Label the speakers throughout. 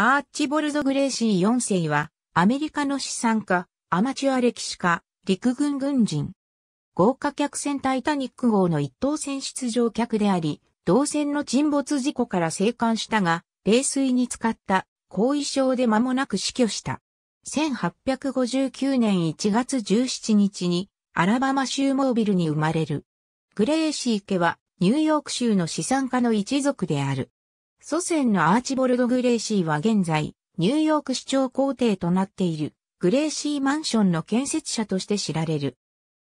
Speaker 1: アーチボルド・グレーシー4世は、アメリカの資産家、アマチュア歴史家、陸軍軍人。豪華客船タイタニック号の一等船出場客であり、同船の沈没事故から生還したが、冷水に浸かった後遺症で間もなく死去した。1859年1月17日に、アラバマ州モービルに生まれる。グレーシー家は、ニューヨーク州の資産家の一族である。祖先のアーチボルド・グレーシーは現在、ニューヨーク市長皇帝となっている、グレーシーマンションの建設者として知られる。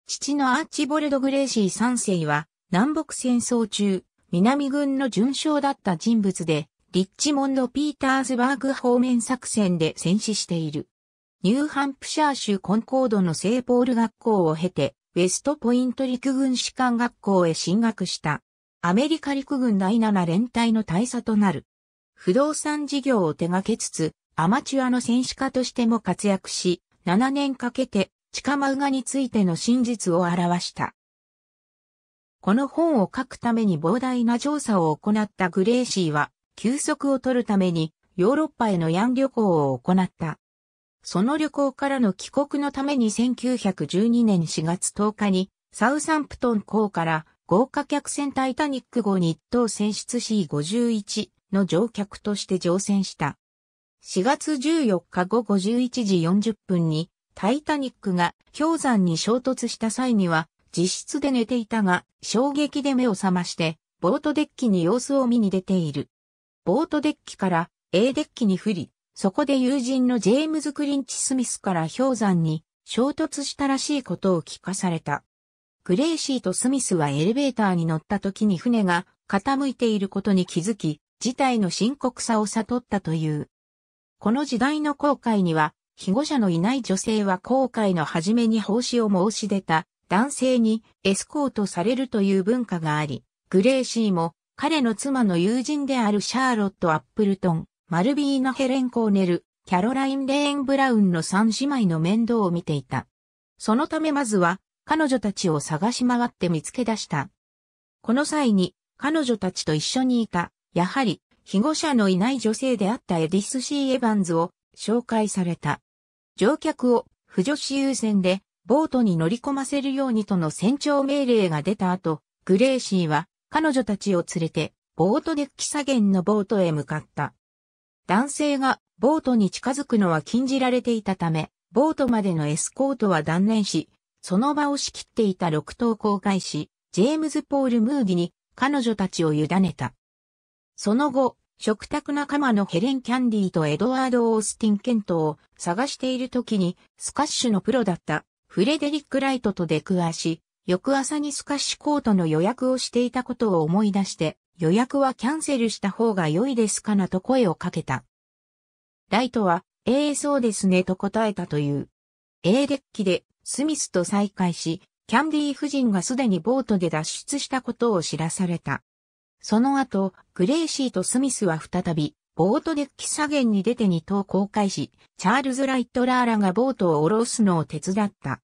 Speaker 1: 父のアーチボルド・グレーシー3世は、南北戦争中、南軍の準将だった人物で、リッチモンド・ピーターズバーグ方面作戦で戦死している。ニューハンプシャー州コンコードの聖ポール学校を経て、ウェストポイント陸軍士官学校へ進学した。アメリカ陸軍第7連隊の大佐となる。不動産事業を手掛けつつ、アマチュアの戦士家としても活躍し、7年かけて、地下マウガについての真実を表した。この本を書くために膨大な調査を行ったグレーシーは、休息を取るためにヨーロッパへのヤン旅行を行った。その旅行からの帰国のために1912年4月10日にサウサンプトン港から豪華客船タイタニック号に1等船室 C51 の乗客として乗船した。4月14日午後11時40分にタイタニックが氷山に衝突した際には実質で寝ていたが衝撃で目を覚ましてボートデッキに様子を見に出ている。ボートデッキから A デッキに降り、そこで友人のジェームズ・クリンチ・スミスから氷山に衝突したらしいことを聞かされた。グレーシーとスミスはエレベーターに乗った時に船が傾いていることに気づき、事態の深刻さを悟ったという。この時代の航海には、被護者のいない女性は航海の初めに奉仕を申し出た男性にエスコートされるという文化があり、グレーシーも彼の妻の友人であるシャーロット・アップルトン、マルビーナ・ヘレン・コーネル、キャロライン・レーン・ブラウンの三姉妹の面倒を見ていた。そのためまずは彼女たちを探し回って見つけ出した。この際に、彼女たちと一緒にいた、やはり、被護者のいない女性であったエディス・シー・エヴァンズを紹介された。乗客を不助士優先でボートに乗り込ませるようにとの船長命令が出た後、グレーシーは彼女たちを連れてボートデッキ左舷のボートへ向かった。男性がボートに近づくのは禁じられていたため、ボートまでのエスコートは断念し、その場を仕切っていた6等航海士、ジェームズ・ポール・ムーギに彼女たちを委ねた。その後、食卓仲間のヘレン・キャンディとエドワード・オースティン・ケントを探している時にスカッシュのプロだったフレデリック・ライトと出くわし、翌朝にスカッシュコートの予約をしていたことを思い出して予約はキャンセルした方が良いですかなと声をかけた。ライトは、ええー、そうですねと答えたという。A デッキでスミスと再会し、キャンディ夫人がすでにボートで脱出したことを知らされた。その後、グレイシーとスミスは再び、ボートデッキ左舷に出て2頭公開し、チャールズ・ライトラーらがボートを下ろすのを手伝った。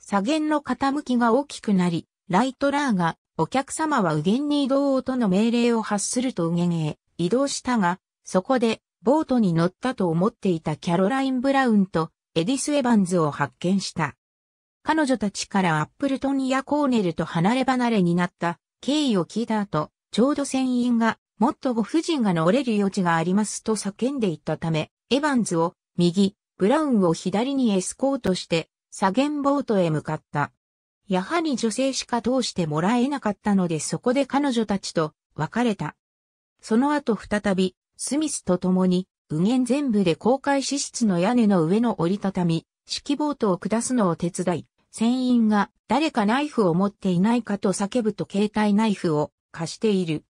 Speaker 1: 左舷の傾きが大きくなり、ライトラーが、お客様は右舷に移動との命令を発すると右舷へ移動したが、そこで、ボートに乗ったと思っていたキャロライン・ブラウンとエディス・エバンズを発見した。彼女たちからアップルトンやコーネルと離れ離れになった経緯を聞いた後、ちょうど船員が、もっとご婦人が乗れる余地がありますと叫んでいったため、エバンズを右、ブラウンを左にエスコートして、左舷ボートへ向かった。やはり女性しか通してもらえなかったのでそこで彼女たちと別れた。その後再び、スミスと共に、右舷全部で公開支出の屋根の上の折りたたみ、式ボートを下すのを手伝い、船員が誰かナイフを持っていないかと叫ぶと携帯ナイフを貸している。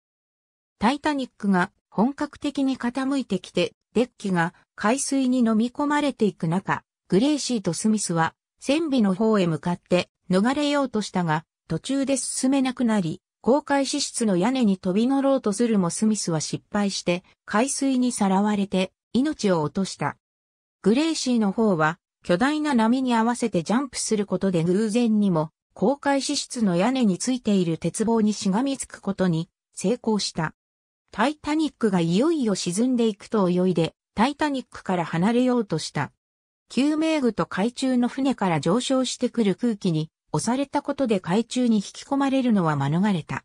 Speaker 1: タイタニックが本格的に傾いてきて、デッキが海水に飲み込まれていく中、グレイシーとスミスは船尾の方へ向かって逃れようとしたが、途中で進めなくなり、公開支出の屋根に飛び乗ろうとするもスミスは失敗して、海水にさらわれて命を落とした。グレイシーの方は巨大な波に合わせてジャンプすることで偶然にも、公開支出の屋根についている鉄棒にしがみつくことに成功した。タイタニックがいよいよ沈んでいくと泳いで、タイタニックから離れようとした。救命具と海中の船から上昇してくる空気に押されたことで海中に引き込まれるのは免れた。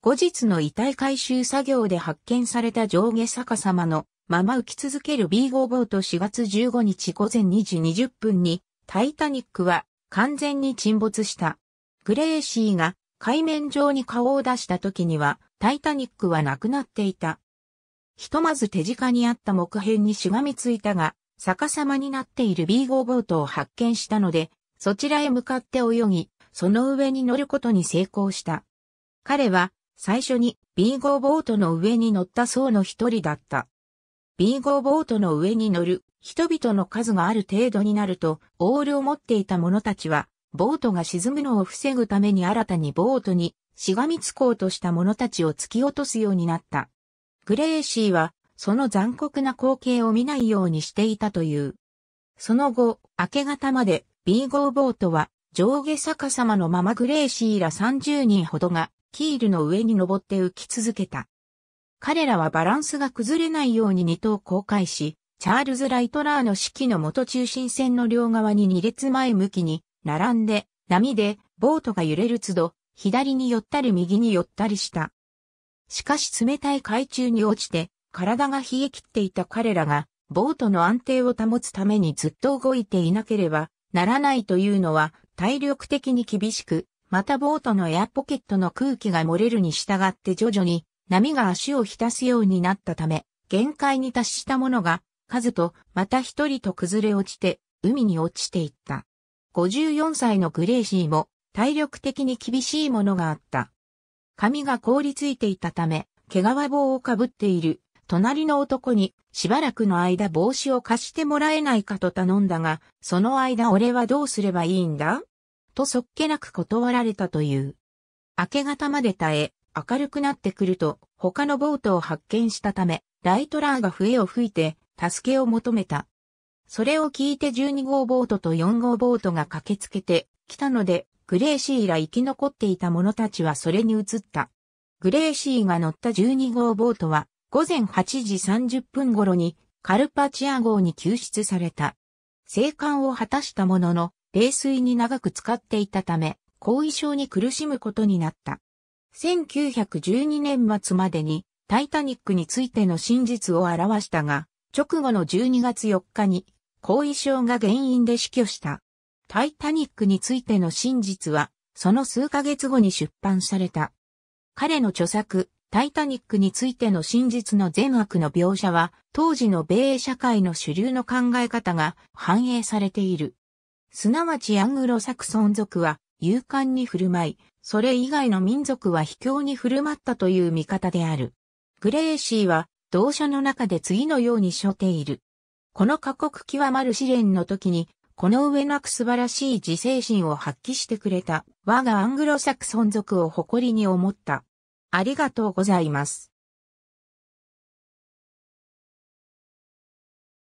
Speaker 1: 後日の遺体回収作業で発見された上下逆さまのまま浮き続ける B5 ボート4月15日午前2時20分に、タイタニックは完全に沈没した。グレーシーが海面上に顔を出した時には、タイタニックはなくなっていた。ひとまず手近にあった木片にしがみついたが、逆さまになっている B5 ボートを発見したので、そちらへ向かって泳ぎ、その上に乗ることに成功した。彼は最初に B5 ボートの上に乗った層の一人だった。ビーゴーボートの上に乗る人々の数がある程度になると、オールを持っていた者たちは、ボートが沈むのを防ぐために新たにボートにしがみつこうとした者たちを突き落とすようになった。グレーシーは、その残酷な光景を見ないようにしていたという。その後、明け方まで、ビーゴーボートは、上下逆さまのままグレーシーら30人ほどが、キールの上に登って浮き続けた。彼らはバランスが崩れないように2頭公開し、チャールズ・ライトラーの指揮の元中心線の両側に2列前向きに並んで、波でボートが揺れる都度、左に寄ったり右に寄ったりした。しかし冷たい海中に落ちて、体が冷え切っていた彼らが、ボートの安定を保つためにずっと動いていなければならないというのは体力的に厳しく、またボートのエアポケットの空気が漏れるに従って徐々に波が足を浸すようになったため、限界に達したものが、数とまた一人と崩れ落ちて、海に落ちていった。54歳のグレイシーも、体力的に厳しいものがあった。髪が凍りついていたため、毛皮棒をかぶっている、隣の男に、しばらくの間帽子を貸してもらえないかと頼んだが、その間俺はどうすればいいんだとそっけなく断られたという。明け方まで耐え、明るくなってくると他のボートを発見したため、ライトラーが笛を吹いて助けを求めた。それを聞いて12号ボートと4号ボートが駆けつけてきたので、グレーシーら生き残っていた者たちはそれに移った。グレーシーが乗った12号ボートは午前8時30分頃にカルパチア号に救出された。生還を果たしたものの、冷水に長く使っていたため、後遺症に苦しむことになった。1912年末までにタイタニックについての真実を表したが、直後の12月4日に後遺症が原因で死去した。タイタニックについての真実は、その数ヶ月後に出版された。彼の著作、タイタニックについての真実の善悪の描写は、当時の米英社会の主流の考え方が反映されている。すなわちアングロサクソン族は勇敢に振る舞い、それ以外の民族は卑怯に振る舞ったという見方である。グレーシーは、同書の中で次のように書っている。この過酷極まる試練の時に、この上なく素晴らしい自制心を発揮してくれた、我がアングロサクソン族を誇りに思った。ありがとうございます。